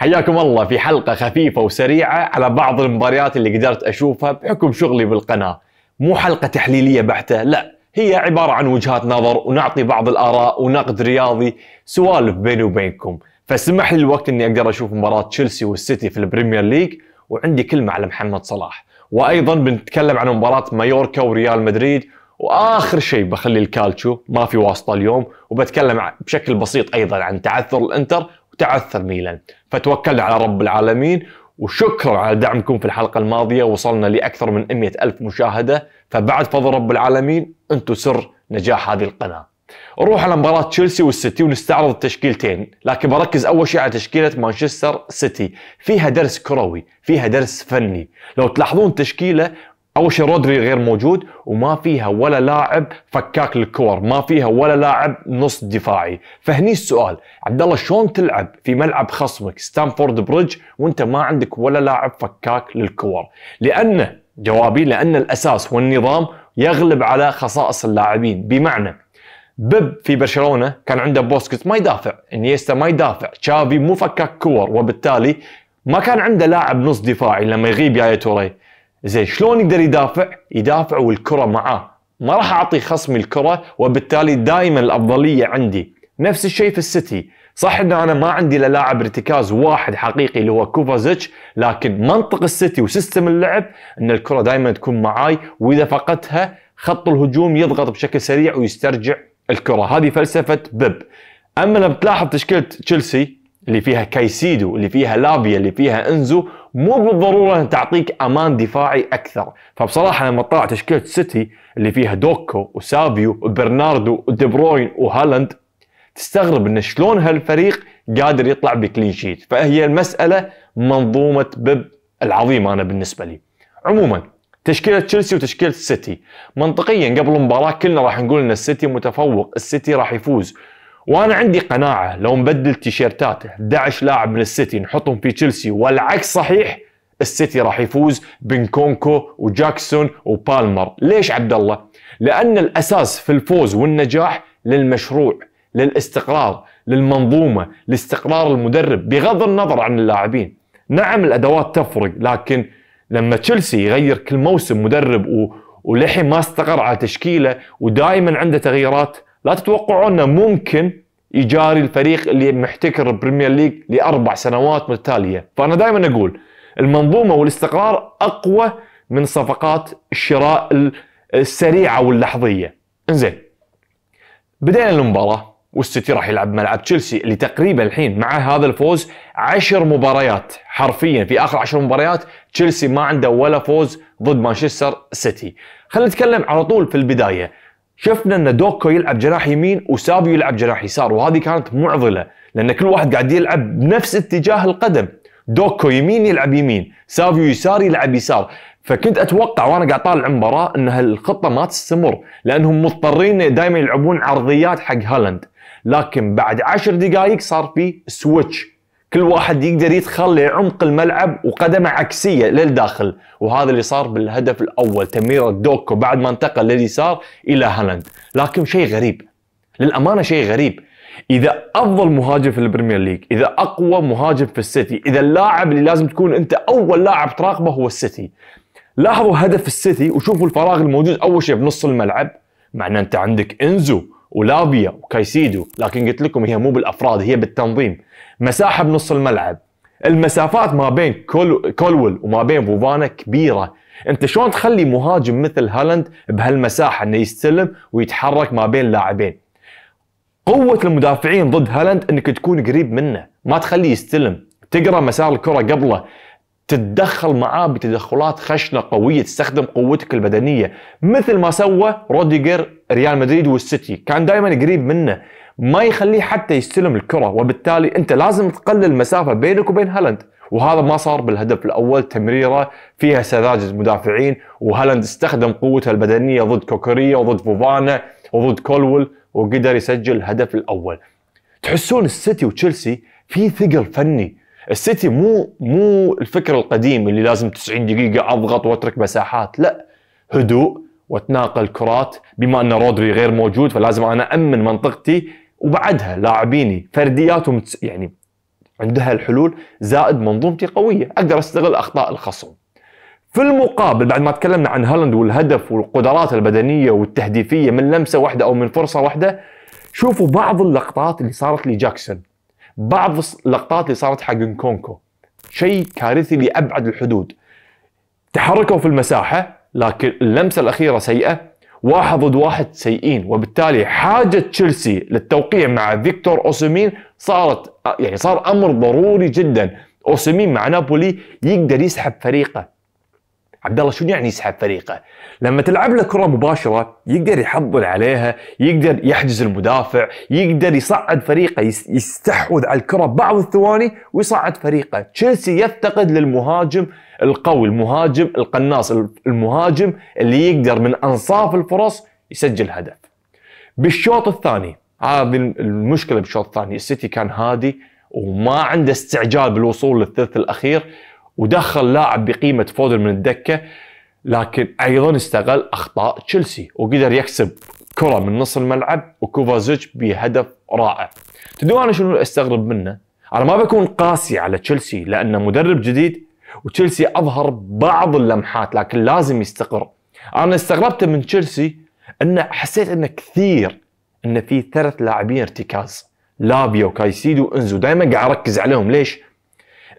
حياكم الله في حلقة خفيفة وسريعة على بعض المباريات اللي قدرت أشوفها بحكم شغلي بالقناة مو حلقة تحليلية بحتة لا هي عبارة عن وجهات نظر ونعطي بعض الآراء ونقد رياضي سوالف بيني وبينكم فسمح لي الوقت أني أقدر أشوف مباراة تشيلسي والسيتي في البريمير ليج وعندي كلمة على محمد صلاح وأيضا بنتكلم عن مباراة مايوركا وريال مدريد واخر شيء بخلي الكالتشو ما في واسطه اليوم وبتكلم بشكل بسيط ايضا عن تعثر الانتر تعثر ميلان فتوكلنا على رب العالمين وشكرا على دعمكم في الحلقة الماضية وصلنا لأكثر من 100 ألف مشاهدة فبعد فضل رب العالمين أنتم سر نجاح هذه القناة نروح على مباراة تشيلسي والسيتي ونستعرض التشكيلتين لكن بركز أول شيء على تشكيلة مانشستر سيتي فيها درس كروي فيها درس فني لو تلاحظون تشكيلة اول شيء رودري غير موجود وما فيها ولا لاعب فكاك للكور، ما فيها ولا لاعب نص دفاعي، فهني السؤال، عبد الله شلون تلعب في ملعب خصمك ستانفورد بريدج وانت ما عندك ولا لاعب فكاك للكور؟ لانه جوابي لان الاساس والنظام يغلب على خصائص اللاعبين، بمعنى بيب في برشلونه كان عنده بوسكيت ما يدافع، انيستا ما يدافع، تشافي مو فكاك كور وبالتالي ما كان عنده لاعب نص دفاعي لما يغيب يا توري زين شلون يقدر يدافع؟ يدافع والكره معاه ما راح اعطي خصمي الكره وبالتالي دائما الافضليه عندي نفس الشيء في السيتي صح انه انا ما عندي الا لاعب ارتكاز واحد حقيقي اللي هو كوفازيتش لكن منطق السيتي وسيستم اللعب ان الكره دائما تكون معاي واذا فقدتها خط الهجوم يضغط بشكل سريع ويسترجع الكره هذه فلسفه بيب اما لما تلاحظ تشكيله تشيلسي اللي فيها كايسيدو اللي فيها لابيا اللي فيها انزو مو بالضروره تعطيك امان دفاعي اكثر فبصراحه لما طلع تشكيله سيتي اللي فيها دوكو وسافيو وبرناردو ودي بروين وهالاند تستغرب ان شلون هالفريق قادر يطلع بكلين شيت فهي المساله منظومه بيب العظيمه انا بالنسبه لي عموما تشكيلة تشيلسي وتشكيلة السيتي منطقيا قبل المباراة كلنا راح نقول ان السيتي متفوق السيتي راح يفوز وانا عندي قناعه لو نبدل تيشيرتات 11 لاعب من السيتي نحطهم في تشيلسي والعكس صحيح السيتي راح يفوز بنكونكو وجاكسون وبالمر ليش عبد الله لان الاساس في الفوز والنجاح للمشروع للاستقرار للمنظومه لاستقرار المدرب بغض النظر عن اللاعبين نعم الادوات تفرق لكن لما تشيلسي يغير كل موسم مدرب و... ولحين ما استقر على تشكيله ودائما عنده تغييرات لا تتوقعون انه ممكن يجاري الفريق اللي محتكر البريمير ليج لاربع سنوات متتاليه، فانا دائما اقول المنظومه والاستقرار اقوى من صفقات الشراء السريعه واللحظيه. انزين بدينا المباراه والسيتي راح يلعب ملعب تشيلسي اللي تقريبا الحين مع هذا الفوز عشر مباريات حرفيا في اخر عشر مباريات تشيلسي ما عنده ولا فوز ضد مانشستر سيتي. خلينا نتكلم على طول في البدايه، شفنا ان دوكو يلعب جناح يمين وسابيو يلعب جناح يسار وهذه كانت معضله لان كل واحد قاعد يلعب بنفس اتجاه القدم دوكو يمين يلعب يمين سافيو يسار يلعب يسار فكنت اتوقع وانا قاعد طالع المباراه ان هالخطه ما تستمر لانهم مضطرين دائما يلعبون عرضيات حق هالاند لكن بعد عشر دقائق صار في سويتش كل واحد يقدر يدخل لعمق الملعب وقدمه عكسيه للداخل وهذا اللي صار بالهدف الاول تمريره دوكو بعد ما انتقل لليسار الى هالاند لكن شيء غريب للامانه شيء غريب اذا افضل مهاجم في البريمير ليج اذا اقوى مهاجم في السيتي اذا اللاعب اللي لازم تكون انت اول لاعب تراقبه هو السيتي لاحظوا هدف السيتي وشوفوا الفراغ الموجود اول شيء بنص الملعب مع ان انت عندك انزو ولابيا وكايسيدو لكن قلت لكم هي مو بالافراد هي بالتنظيم مساحه بنص الملعب المسافات ما بين كول كولويل وما بين فوفانا كبيره انت شلون تخلي مهاجم مثل هالاند بهالمساحه انه يستلم ويتحرك ما بين لاعبين قوه المدافعين ضد هالاند انك تكون قريب منه ما تخليه يستلم تقرا مسار الكره قبله تتدخل معاه بتدخلات خشنه قويه تستخدم قوتك البدنيه مثل ما سوى روديجر ريال مدريد والسيتي كان دائما قريب منه ما يخليه حتى يستلم الكره وبالتالي انت لازم تقلل المسافه بينك وبين هالاند وهذا ما صار بالهدف الاول تمريره فيها سذاجه مدافعين وهالاند استخدم قوته البدنيه ضد كوكوريا وضد فوفانا وضد كولول وقدر يسجل الهدف الاول تحسون السيتي وتشيلسي في ثقل فني السيتي مو مو الفكر القديم اللي لازم 90 دقيقه اضغط واترك مساحات لا هدوء واتناقل كرات بما ان رودري غير موجود فلازم انا امن منطقتي وبعدها لاعبيني فردياتهم يعني عندها الحلول زائد منظومتي قويه اقدر استغل اخطاء الخصم في المقابل بعد ما تكلمنا عن هالاند والهدف والقدرات البدنيه والتهديفيه من لمسه واحده او من فرصه واحده شوفوا بعض اللقطات اللي صارت لجاكسون بعض اللقطات اللي صارت حق كونكو شيء كارثي لابعد الحدود تحركوا في المساحه لكن اللمسه الاخيره سيئه واحد ضد واحد سيئين وبالتالي حاجه تشيلسي للتوقيع مع فيكتور اوسيمين صارت يعني صار امر ضروري جدا اوسيمين مع نابولي يقدر يسحب فريقه عبد الله شنو يعني يسحب فريقه؟ لما تلعب له كره مباشره يقدر يحضن عليها، يقدر يحجز المدافع، يقدر يصعد فريقه يستحوذ على الكره بعض الثواني ويصعد فريقه، تشيلسي يفتقد للمهاجم القوي، المهاجم القناص، المهاجم اللي يقدر من انصاف الفرص يسجل هدف. بالشوط الثاني هذه المشكله بالشوط الثاني، السيتي كان هادي وما عنده استعجال بالوصول للثلث الاخير ودخل لاعب بقيمه فودر من الدكه لكن ايضا استغل اخطاء تشيلسي وقدر يكسب كره من نص الملعب وكوفازيتش بهدف رائع. تدرون انا شنو استغرب منه؟ انا ما بكون قاسي على تشيلسي لانه مدرب جديد وتشيلسي اظهر بعض اللمحات لكن لازم يستقر. انا استغربت من تشيلسي انه حسيت انه كثير انه في ثلاث لاعبين ارتكاز لابيا وكايسيدو وانزو دائما قاعد اركز عليهم ليش؟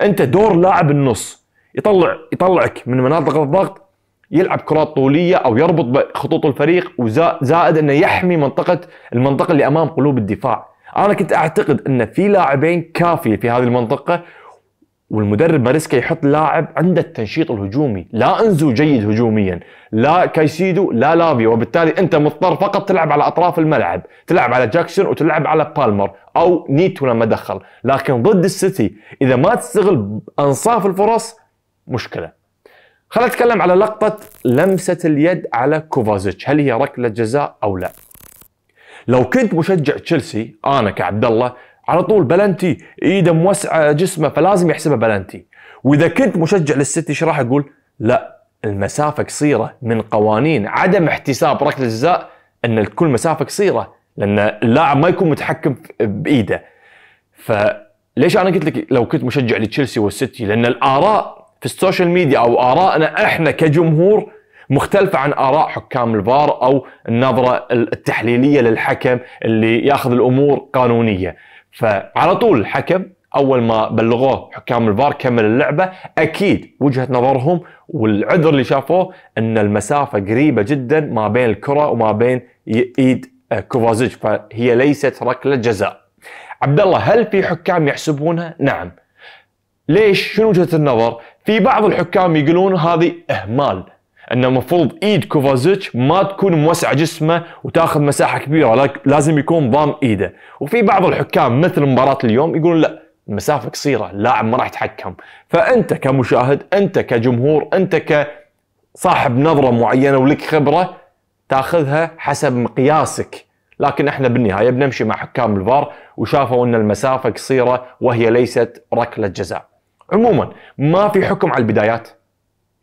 انت دور لاعب النص يطلع يطلعك من مناطق الضغط يلعب كرات طوليه او يربط خطوط الفريق وزائد انه يحمي منطقه المنطقه اللي امام قلوب الدفاع انا كنت اعتقد ان في لاعبين كافيه في هذه المنطقه والمدرب ماريسكا يحط لاعب عنده التنشيط الهجومي لا انزو جيد هجوميا لا كايسيدو لا لافيا وبالتالي انت مضطر فقط تلعب على اطراف الملعب تلعب على جاكسون وتلعب على بالمر او نيتو لما دخل لكن ضد السيتي اذا ما تستغل انصاف الفرص مشكله خلينا نتكلم على لقطه لمسه اليد على كوفازيتش هل هي ركله جزاء او لا لو كنت مشجع تشيلسي انا كعبد الله على طول بلنتي ايده موسعه جسمه فلازم يحسبها بلنتي واذا كنت مشجع للسيتي ايش راح اقول؟ لا المسافه قصيره من قوانين عدم احتساب ركله الجزاء ان الكل مسافه قصيره لان اللاعب ما يكون متحكم بايده فليش انا قلت لك لو كنت مشجع لتشيلسي والسيتي لان الاراء في السوشيال ميديا او ارائنا احنا كجمهور مختلفة عن آراء حكام الفار أو النظرة التحليلية للحكم اللي ياخذ الأمور قانونية فعلى طول الحكم اول ما بلغوه حكام الفار كمل اللعبه اكيد وجهه نظرهم والعذر اللي شافوه ان المسافه قريبه جدا ما بين الكره وما بين ايد آه، كوفازيتش فهي ليست ركله جزاء. عبد الله هل في حكام يحسبونها؟ نعم. ليش؟ شنو وجهه النظر؟ في بعض الحكام يقولون هذه اهمال انه المفروض ايد كوفازيتش ما تكون موسعه جسمه وتاخذ مساحه كبيره لازم يكون ضام ايده وفي بعض الحكام مثل مباراه اليوم يقولون لا المسافه قصيره اللاعب ما راح يتحكم فانت كمشاهد انت كجمهور انت كصاحب نظره معينه ولك خبره تاخذها حسب مقياسك لكن احنا بالنهايه بنمشي مع حكام الفار وشافوا ان المسافه قصيره وهي ليست ركله جزاء. عموما ما في حكم على البدايات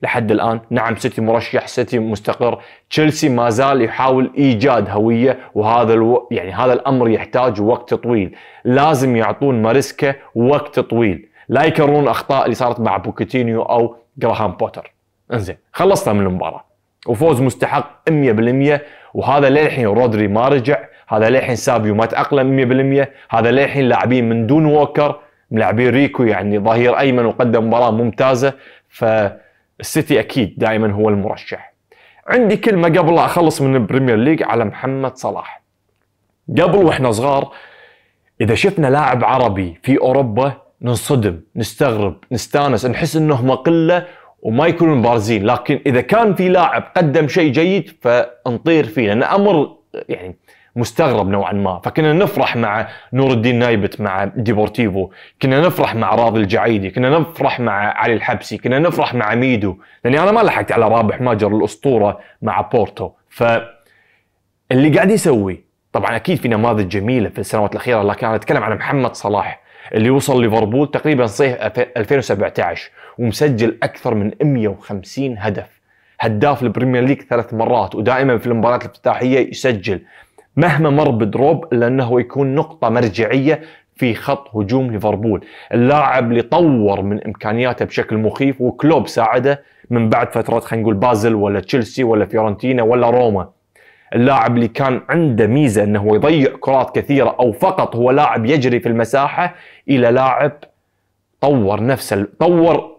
لحد الان نعم سيتي مرشح سيتي مستقر تشيلسي ما زال يحاول ايجاد هويه وهذا الو... يعني هذا الامر يحتاج وقت طويل لازم يعطون ماريسكا وقت طويل لا يكررون اخطاء اللي صارت مع بوكيتينيو او جراهام بوتر انزين خلصنا من المباراه وفوز مستحق 100% وهذا للحين رودري ما رجع هذا للحين سابيو ما تاقلم 100% هذا للحين لاعبين من دون ووكر ملاعبين ريكو يعني ظهير ايمن وقدم مباراه ممتازه ف السيتي اكيد دائما هو المرشح عندي كلمه قبل لا اخلص من البريمير ليج على محمد صلاح قبل واحنا صغار اذا شفنا لاعب عربي في اوروبا ننصدم نستغرب نستانس نحس انهم قله وما يكونون بارزين لكن اذا كان في لاعب قدم شيء جيد فنطير فيه لان امر يعني مستغرب نوعا ما فكنا نفرح مع نور الدين نايبت مع ديبورتيفو كنا نفرح مع راضي الجعيدي كنا نفرح مع علي الحبسي كنا نفرح مع ميدو لاني انا ما لحقت على رابح ماجر الاسطوره مع بورتو ف اللي قاعد يسوي طبعا اكيد في نماذج جميله في السنوات الاخيره لكن انا اتكلم عن محمد صلاح اللي وصل ليفربول تقريبا صيف 2017 ومسجل اكثر من 150 هدف هداف البريمير ليج ثلاث مرات ودائما في المباريات الافتتاحيه يسجل مهما مر بدروب لانه يكون نقطه مرجعيه في خط هجوم ليفربول اللاعب اللي طور من امكانياته بشكل مخيف وكلوب ساعده من بعد فترة خلينا نقول بازل ولا تشيلسي ولا فيورنتينا ولا روما اللاعب اللي كان عنده ميزه انه يضيع كرات كثيره او فقط هو لاعب يجري في المساحه الى لاعب طور نفسه طور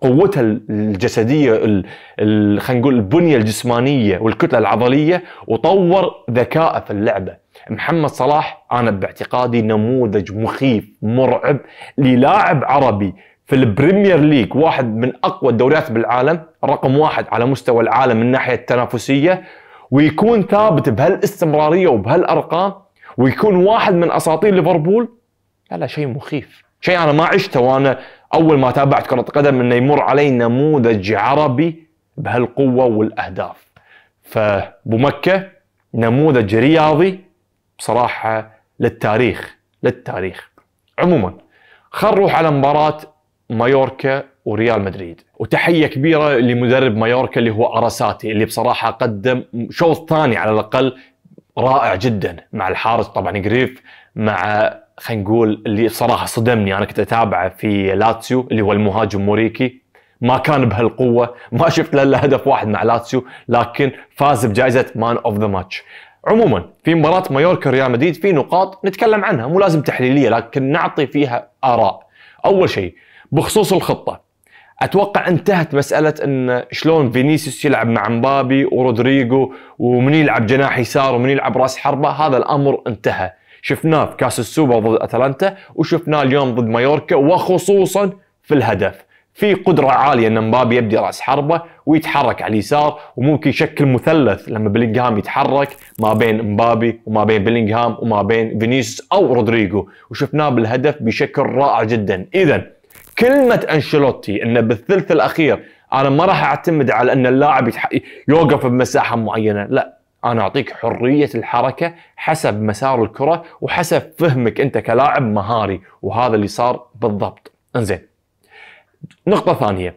قوتها الجسديه خلينا نقول البنيه الجسمانيه والكتله العضليه وطور ذكائه في اللعبه. محمد صلاح انا باعتقادي نموذج مخيف مرعب للاعب عربي في البريمير ليج واحد من اقوى الدوريات بالعالم، رقم واحد على مستوى العالم من ناحيه التنافسيه ويكون ثابت بهالاستمراريه وبهالارقام ويكون واحد من اساطير ليفربول لا شيء مخيف، شيء انا ما عشته وانا اول ما تابعت كره قدم انه يمر علي نموذج عربي بهالقوه والاهداف فبمكه نموذج رياضي بصراحه للتاريخ للتاريخ عموما خل نروح على مباراه مايوركا وريال مدريد وتحيه كبيره لمدرب مايوركا اللي هو اراساتي اللي بصراحه قدم شوط ثاني على الاقل رائع جدا مع الحارس طبعا جريف مع خلينا نقول اللي بصراحه صدمني انا كنت اتابعه في لاتسيو اللي هو المهاجم موريكي ما كان بهالقوه ما شفت له الا هدف واحد مع لاتسيو لكن فاز بجائزه مان اوف ذا ماتش عموما في مباراه مايوركا ريال مدريد في نقاط نتكلم عنها مو لازم تحليليه لكن نعطي فيها اراء اول شيء بخصوص الخطه اتوقع انتهت مساله ان شلون فينيسيوس يلعب مع مبابي ورودريجو ومن يلعب جناح يسار ومن يلعب راس حربه هذا الامر انتهى شفناه في كاس السوبر ضد اتلانتا وشفناه اليوم ضد مايوركا وخصوصا في الهدف في قدرة عالية ان مبابي يبدي راس حربة ويتحرك على اليسار وممكن يشكل مثلث لما بلينغهام يتحرك ما بين مبابي وما بين بلينغهام وما بين فينيسيوس او رودريجو وشفناه بالهدف بشكل رائع جدا اذا كلمة انشيلوتي انه بالثلث الاخير انا ما راح اعتمد على ان اللاعب يوقف بمساحة معينة لا انا اعطيك حريه الحركه حسب مسار الكره وحسب فهمك انت كلاعب مهاري وهذا اللي صار بالضبط انزين نقطه ثانيه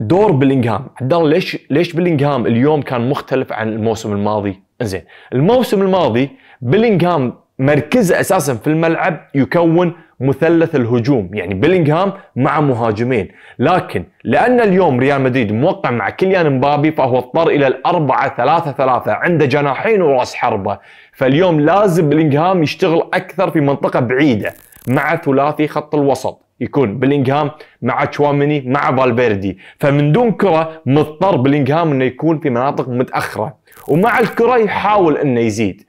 دور بلينغهام عبدالله ليش ليش بلينغهام اليوم كان مختلف عن الموسم الماضي انزين الموسم الماضي بلينغهام مركزه اساسا في الملعب يكون مثلث الهجوم يعني بيلينغهام مع مهاجمين لكن لأن اليوم ريال مدريد موقع مع كيليان مبابي فهو اضطر إلى الأربعة ثلاثة ثلاثة عنده جناحين ورأس حربة فاليوم لازم بيلينغهام يشتغل أكثر في منطقة بعيدة مع ثلاثي خط الوسط يكون بلينغهام مع تشواميني مع فالفيردي فمن دون كره مضطر بلينغهام انه يكون في مناطق متاخره ومع الكره يحاول انه يزيد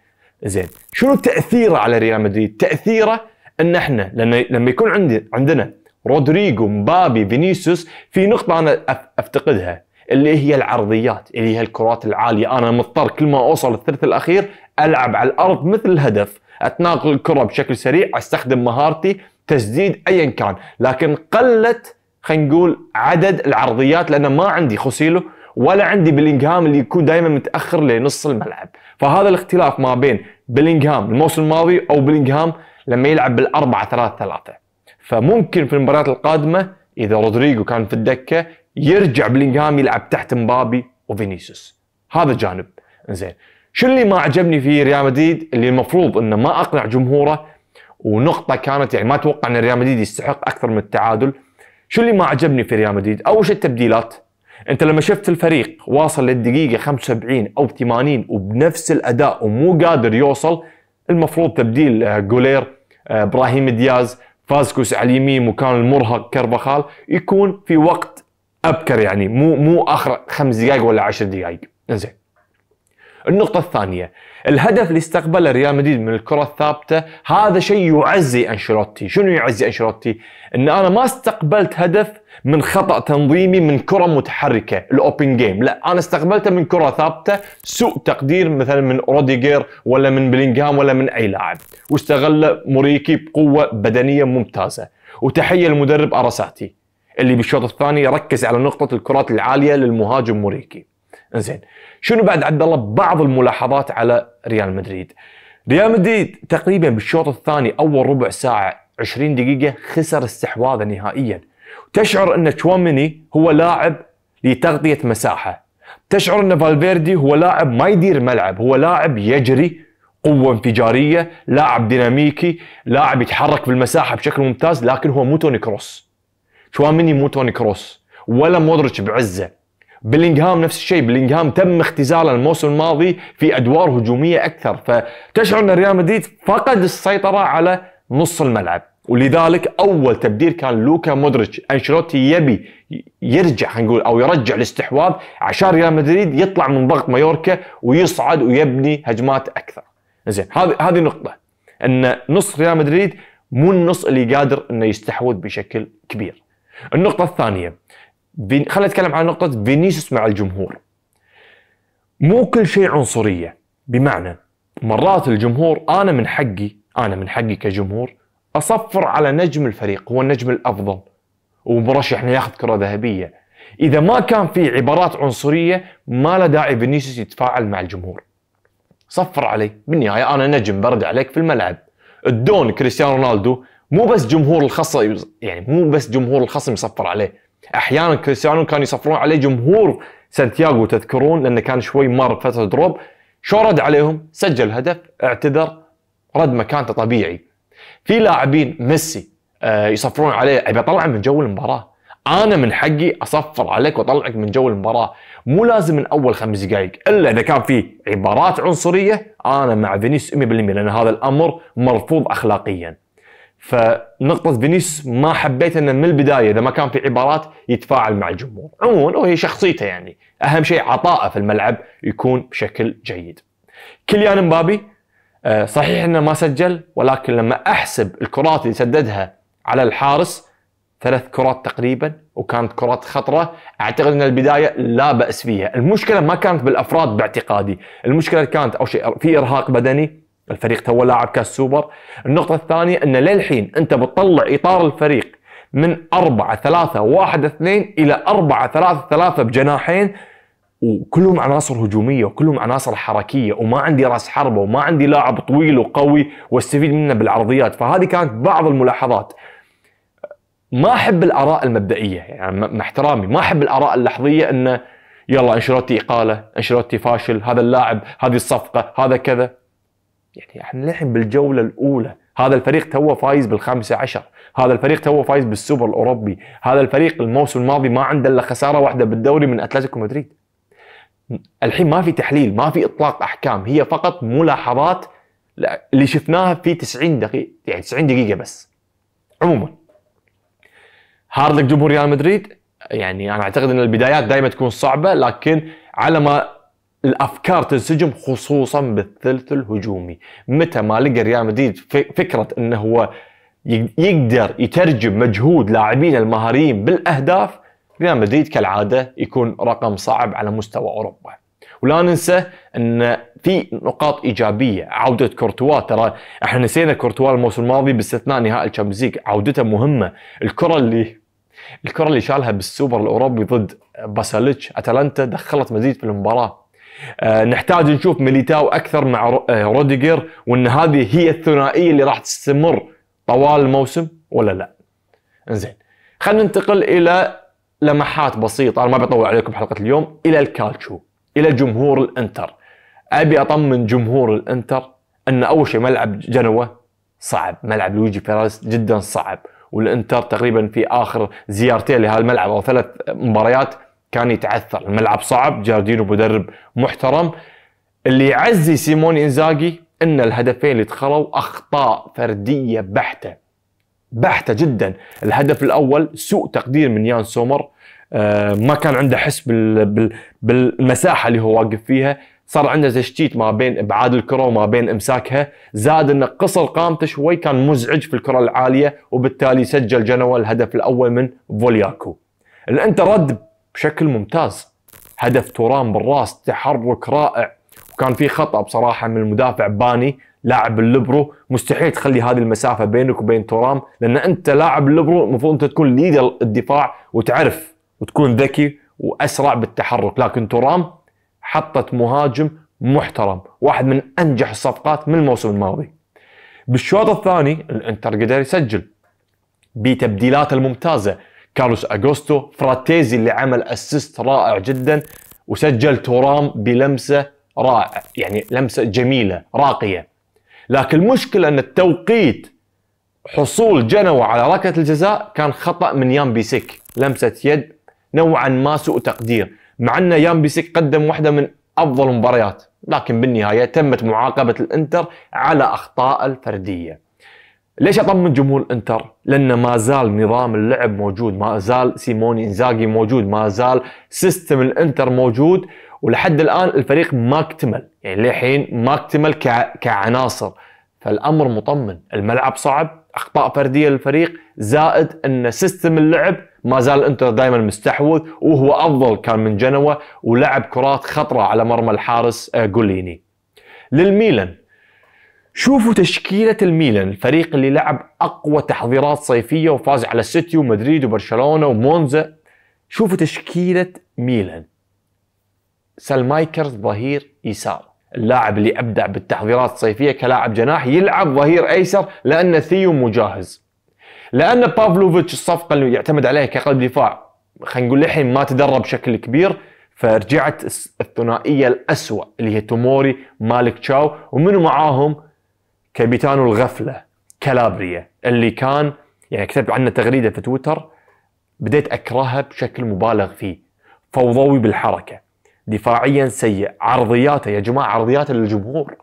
زين شنو تاثيره على ريال مدريد تاثيره ان احنا لما يكون عندي عندنا رودريجو مبابي فينيسيوس في نقطه انا افتقدها اللي هي العرضيات اللي هي الكرات العاليه انا مضطر كل ما اوصل الثلث الاخير العب على الارض مثل الهدف اتناقل الكره بشكل سريع استخدم مهارتي تسديد ايا كان لكن قلت خلينا نقول عدد العرضيات لان ما عندي خوسيلو ولا عندي بلينغهام اللي يكون دائما متاخر لنص الملعب فهذا الاختلاف ما بين بلينغهام الموسم الماضي او بلينغهام لما يلعب بالأربعة ثلاثة ثلاثة فممكن في المباريات القادمة إذا رودريجو كان في الدكة يرجع بلينغهام يلعب تحت مبابي وفينيسيوس هذا جانب زين شو اللي ما عجبني في ريال مدريد اللي المفروض انه ما اقنع جمهوره ونقطة كانت يعني ما اتوقع ان ريال مدريد يستحق اكثر من التعادل شو اللي ما عجبني في ريال مدريد اول شيء التبديلات انت لما شفت الفريق واصل للدقيقة 75 او 80 وبنفس الاداء ومو قادر يوصل المفروض تبديل آه، جولير آه، ابراهيم دياز فاسكوس على اليمين مكان المرهق كربخال يكون في وقت ابكر يعني مو مو اخر خمس دقائق ولا عشر دقائق زين النقطة الثانية الهدف اللي استقبله ريال مدريد من الكرة الثابتة هذا شيء يعزي أنشيلوتي شنو يعزي أنشيلوتي أن أنا ما استقبلت هدف من خطأ تنظيمي من كرة متحركة الأوبن جيم لا أنا استقبلته من كرة ثابتة سوء تقدير مثلا من روديجير ولا من بلينغهام ولا من أي لاعب واستغل موريكي بقوة بدنية ممتازة وتحية المدرب أرساتي اللي بالشوط الثاني ركز على نقطة الكرات العالية للمهاجم موريكي انزين شنو بعد عبد الله بعض الملاحظات على ريال مدريد ريال مدريد تقريبا بالشوط الثاني اول ربع ساعه 20 دقيقه خسر استحواذه نهائيا تشعر ان تشوميني هو لاعب لتغطيه مساحه تشعر ان فالفيردي هو لاعب ما يدير ملعب هو لاعب يجري قوة انفجارية، لاعب ديناميكي، لاعب يتحرك في المساحة بشكل ممتاز، لكن هو مو توني كروس. تشواميني مو توني كروس، ولا مودريتش بعزه بلينغهام نفس الشيء بلينغهام تم اختزاله الموسم الماضي في ادوار هجوميه اكثر فتشعر ان ريال مدريد فقد السيطره على نص الملعب ولذلك اول تبديل كان لوكا مودريتش انشيلوتي يبي يرجع خلينا نقول او يرجع الاستحواذ عشان ريال مدريد يطلع من ضغط مايوركا ويصعد ويبني هجمات اكثر زين هذه هذه نقطه ان نص ريال مدريد مو النص اللي قادر انه يستحوذ بشكل كبير النقطه الثانيه بين... خلينا نتكلم عن نقطة فينيسيوس مع الجمهور مو كل شيء عنصرية بمعنى مرات الجمهور أنا من حقي أنا من حقي كجمهور أصفر على نجم الفريق هو النجم الأفضل ومرشح انه ياخذ كره ذهبيه اذا ما كان في عبارات عنصريه ما له داعي فينيسيوس يتفاعل مع الجمهور صفر علي، بالنهايه انا نجم برد عليك في الملعب الدون كريستيانو رونالدو مو بس جمهور الخصم يعني مو بس جمهور الخصم يصفر عليه احيانا كريستيانو كانوا يصفرون عليه جمهور سانتياغو تذكرون لانه كان شوي مر بفتره دروب شو رد عليهم؟ سجل هدف اعتذر رد مكانته طبيعي في لاعبين ميسي آه، يصفرون عليه ابي اطلعه من جو المباراه انا من حقي اصفر عليك واطلعك من جو المباراه مو لازم من اول خمس دقائق الا اذا كان في عبارات عنصريه انا مع فينيس 100% لان هذا الامر مرفوض اخلاقيا فنقطة فينيس ما حبيت انه من البداية اذا ما كان في عبارات يتفاعل مع الجمهور، عموما وهي شخصيته يعني، اهم شيء عطائه في الملعب يكون بشكل جيد. كيليان مبابي آه، صحيح انه ما سجل ولكن لما احسب الكرات اللي سددها على الحارس ثلاث كرات تقريبا وكانت كرات خطره اعتقد ان البدايه لا باس فيها المشكله ما كانت بالافراد باعتقادي المشكله كانت او شيء في ارهاق بدني الفريق تو لاعب كاس سوبر النقطة الثانية أن للحين أنت بتطلع إطار الفريق من 4 3 1 2 إلى 4 3 3 بجناحين وكلهم عناصر هجومية وكلهم عناصر حركية وما عندي راس حربة وما عندي لاعب طويل وقوي واستفيد منه بالعرضيات فهذه كانت بعض الملاحظات ما أحب الآراء المبدئية يعني احترامي ما أحب الآراء اللحظية أنه يلا انشيلوتي إقالة انشيلوتي فاشل هذا اللاعب هذه الصفقة هذا كذا يعني احنا للحين بالجوله الاولى هذا الفريق توه فايز بالخامسة عشر هذا الفريق توه فايز بالسوبر الأوروبي هذا الفريق الموسم الماضي ما عنده إلا خسارة واحدة بالدوري من أتلتيكو مدريد الحين ما في تحليل ما في إطلاق أحكام هي فقط ملاحظات اللي شفناها في 90 دقيقة يعني 90 دقيقة بس عموما هارلك جمهور ريال مدريد يعني انا اعتقد ان البدايات دائما تكون صعبه لكن على ما الافكار تنسجم خصوصا بالثلث الهجومي متى ما لقى ريال مدريد فكره انه هو يقدر يترجم مجهود لاعبين المهاريين بالاهداف ريال مدريد كالعاده يكون رقم صعب على مستوى اوروبا ولا ننسى ان في نقاط ايجابيه عوده كورتوا ترى احنا نسينا كورتوا الموسم الماضي باستثناء نهائي الشامبيونز عودته مهمه الكره اللي الكره اللي شالها بالسوبر الاوروبي ضد باساليتش اتلانتا دخلت مزيد في المباراه آه، نحتاج نشوف ميليتاو اكثر مع آه، روديجر وان هذه هي الثنائيه اللي راح تستمر طوال الموسم ولا لا انزين خلينا ننتقل الى لمحات بسيطه انا ما بطول عليكم حلقه اليوم الى الكالتشو الى جمهور الانتر ابي اطمن جمهور الانتر ان اول شيء ملعب جنوه صعب ملعب لويجي فيراس جدا صعب والانتر تقريبا في اخر زيارتين لهذا الملعب او ثلاث مباريات كان يتعثر الملعب صعب جاردينو مدرب محترم اللي يعزي سيموني انزاجي ان الهدفين اللي دخلوا اخطاء فرديه بحته بحته جدا الهدف الاول سوء تقدير من يان سومر آه ما كان عنده حس بالمساحه اللي هو واقف فيها صار عنده تشتيت ما بين ابعاد الكره وما بين امساكها زاد انه قصر قامته شوي كان مزعج في الكره العاليه وبالتالي سجل جنوا الهدف الاول من فولياكو الانتر رد بشكل ممتاز هدف توران بالراس تحرك رائع وكان في خطا بصراحه من المدافع باني لاعب الليبرو مستحيل تخلي هذه المسافه بينك وبين تورام لان انت لاعب الليبرو المفروض انت تكون ليدر الدفاع وتعرف وتكون ذكي واسرع بالتحرك لكن تورام حطت مهاجم محترم واحد من انجح الصفقات من الموسم الماضي بالشوط الثاني الانتر قدر يسجل بتبديلاته الممتازه كارلوس اغوستو فراتيزي اللي عمل اسيست رائع جدا وسجل تورام بلمسه رائع يعني لمسه جميله راقيه لكن المشكله ان التوقيت حصول جنوى على ركله الجزاء كان خطا من يان بيسك لمسه يد نوعا ما سوء تقدير مع ان يان بيسك قدم واحده من افضل المباريات لكن بالنهايه تمت معاقبه الانتر على اخطاء الفرديه ليش اطمن جمهور انتر؟ لان ما زال نظام اللعب موجود، ما زال سيموني انزاجي موجود، ما زال سيستم الانتر موجود ولحد الان الفريق ما اكتمل، يعني للحين ما اكتمل كعناصر فالامر مطمن، الملعب صعب، اخطاء فرديه للفريق زائد ان سيستم اللعب ما زال الانتر دائما مستحوذ وهو افضل كان من جنوه ولعب كرات خطره على مرمى الحارس آه، جوليني. للميلان شوفوا تشكيلة الميلان الفريق اللي لعب أقوى تحضيرات صيفية وفاز على السيتي ومدريد وبرشلونة ومونزا شوفوا تشكيلة ميلان سالمايكرز ظهير يسار اللاعب اللي أبدع بالتحضيرات الصيفية كلاعب جناح يلعب ظهير أيسر لأن ثيو مجهز لأن بافلوفيتش الصفقة اللي يعتمد عليها كقلب دفاع خلينا نقول للحين ما تدرب بشكل كبير فرجعت الثنائية الأسوأ اللي هي توموري مالك تشاو ومنو معاهم كابيتانو الغفله كالابريا اللي كان يعني كتبت عنه تغريده في تويتر بديت اكرهها بشكل مبالغ فيه فوضوي بالحركه دفاعيا سيء عرضياته يا جماعه عرضياته للجمهور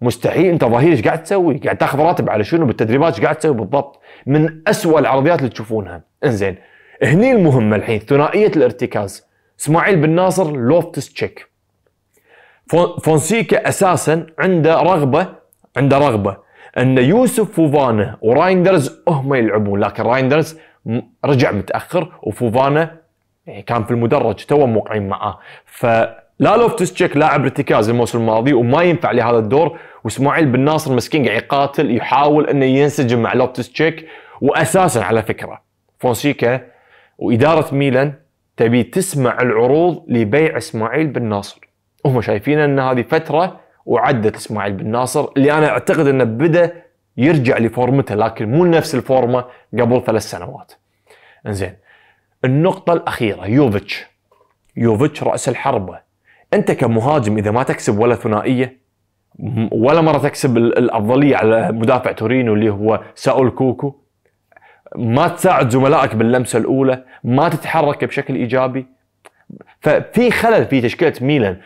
مستحيل انت ظهير ايش قاعد تسوي؟ قاعد تاخذ راتب على شنو بالتدريبات ايش قاعد تسوي بالضبط؟ من أسوأ العرضيات اللي تشوفونها انزين هني المهمه الحين ثنائيه الارتكاز اسماعيل بن ناصر لوفتس تشيك فونسيكا اساسا عنده رغبه عنده رغبه ان يوسف فوفانا ورايندرز هم يلعبون لكن رايندرز رجع متاخر وفوفانا يعني كان في المدرج تو موقعين معاه فلا لوفتس تشيك لاعب ارتكاز الموسم الماضي وما ينفع لهذا الدور واسماعيل بن ناصر مسكين قاعد يقاتل يحاول انه ينسجم مع لوفتس تشيك واساسا على فكره فونسيكا واداره ميلان تبي تسمع العروض لبيع اسماعيل بن ناصر هم شايفين ان هذه فتره وعدت اسماعيل بن ناصر اللي انا اعتقد انه بدا يرجع لفورمته لكن مو نفس الفورمه قبل ثلاث سنوات. انزين النقطة الأخيرة يوفيتش يوفيتش رأس الحربة أنت كمهاجم إذا ما تكسب ولا ثنائية ولا مرة تكسب الأفضلية على مدافع تورينو اللي هو ساول كوكو ما تساعد زملائك باللمسة الأولى ما تتحرك بشكل إيجابي ففي خلل في تشكيلة ميلان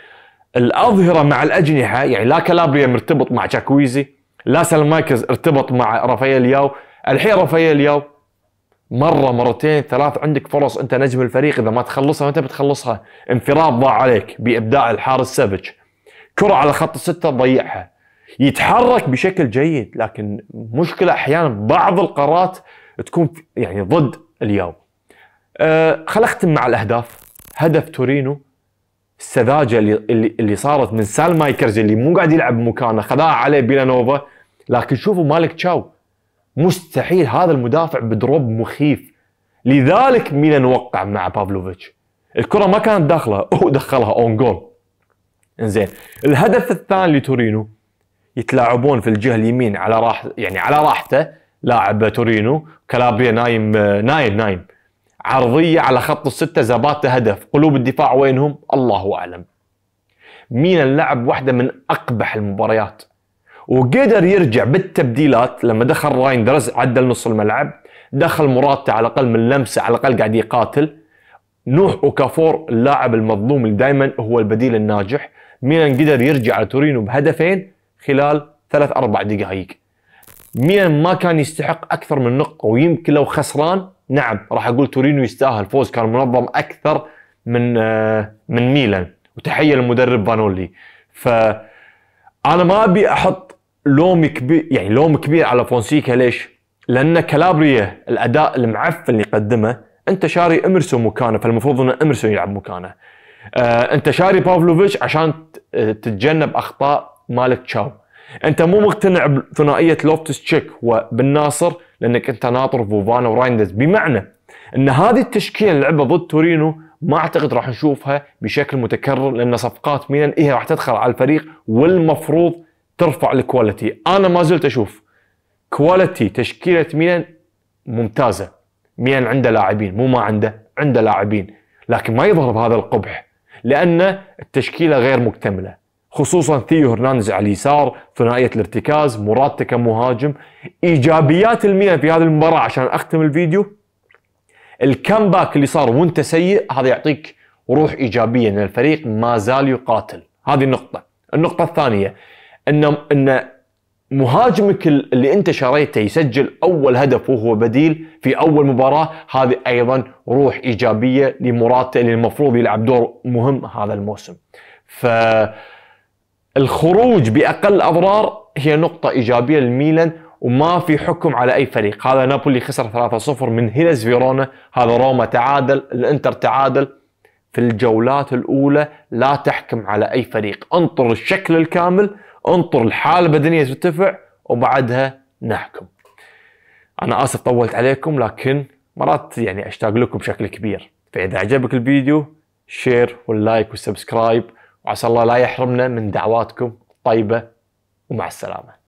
الاظهره مع الاجنحه يعني لا كالابريا مرتبط مع تشاكويزي لا سالمايكز ارتبط مع رافائيل ياو الحين رافائيل ياو مره مرتين ثلاث عندك فرص انت نجم الفريق اذا ما تخلصها متى بتخلصها؟ انفراد ضاع عليك بابداع الحارس سافيتش كره على خط السته تضيعها يتحرك بشكل جيد لكن مشكله احيانا بعض القرارات تكون يعني ضد اليوم. أه اختم مع الاهداف هدف تورينو السذاجه اللي اللي صارت من سال مايكرز اللي مو قاعد يلعب مكانه خذاها عليه بيلانوفا لكن شوفوا مالك تشاو مستحيل هذا المدافع بدروب مخيف لذلك ميلان وقع مع بافلوفيتش الكرة ما كانت داخلة هو دخلها اون جول انزين الهدف الثاني لتورينو يتلاعبون في الجهة اليمين على راح يعني على راحته لاعب تورينو كالابريا آه، نايم نايم نايم عرضية على خط الستة زباتا هدف قلوب الدفاع وينهم الله أعلم ميلان لعب واحدة من أقبح المباريات وقدر يرجع بالتبديلات لما دخل رايندرز عدل نص الملعب دخل مراتا على الأقل من لمسة على الأقل قاعد يقاتل نوح أوكافور اللاعب المظلوم اللي دائما هو البديل الناجح ميلان قدر يرجع على تورينو بهدفين خلال ثلاث أربع دقائق ميلان ما كان يستحق أكثر من نقطة ويمكن لو خسران نعم راح اقول تورينو يستاهل فوز كان منظم اكثر من آه، من ميلان وتحيه للمدرب بانولي ف انا ما ابي احط لوم كبير يعني لوم كبير على فونسيكا ليش؟ لان كالابريا الاداء المعفن اللي قدمه انت شاري امرسون مكانه فالمفروض ان امرسون يلعب مكانه. آه، انت شاري بافلوفيتش عشان آه، تتجنب اخطاء مالك تشاو. انت مو مقتنع بثنائيه لوفتس تشيك وبالناصر لانك انت ناطر فوفانا ورايندز بمعنى ان هذه التشكيله اللي لعبها ضد تورينو ما اعتقد راح نشوفها بشكل متكرر لان صفقات ميلان هي إيه راح تدخل على الفريق والمفروض ترفع الكواليتي انا ما زلت اشوف كواليتي تشكيله ميلان ممتازه ميلان عنده لاعبين مو ما عنده عنده لاعبين لكن ما يظهر بهذا القبح لان التشكيله غير مكتمله خصوصا ثيو هرنانديز على اليسار ثنائيه الارتكاز مراتا كمهاجم ايجابيات الميلان في هذه المباراه عشان اختم الفيديو الكامباك اللي صار وانت سيء هذا يعطيك روح ايجابيه ان الفريق ما زال يقاتل هذه النقطه النقطه الثانيه ان ان مهاجمك اللي انت شريته يسجل اول هدف وهو بديل في اول مباراه هذه ايضا روح ايجابيه لمراتا اللي المفروض يلعب دور مهم هذا الموسم ف الخروج باقل اضرار هي نقطه ايجابيه للميلان وما في حكم على اي فريق هذا نابولي خسر 3-0 من هيلز فيرونا هذا روما تعادل الانتر تعادل في الجولات الاولى لا تحكم على اي فريق انطر الشكل الكامل انطر الحاله البدنيه ترتفع وبعدها نحكم انا اسف طولت عليكم لكن مرات يعني اشتاق لكم بشكل كبير فاذا عجبك الفيديو شير واللايك والسبسكرايب وعسى الله لا يحرمنا من دعواتكم الطيبة ومع السلامة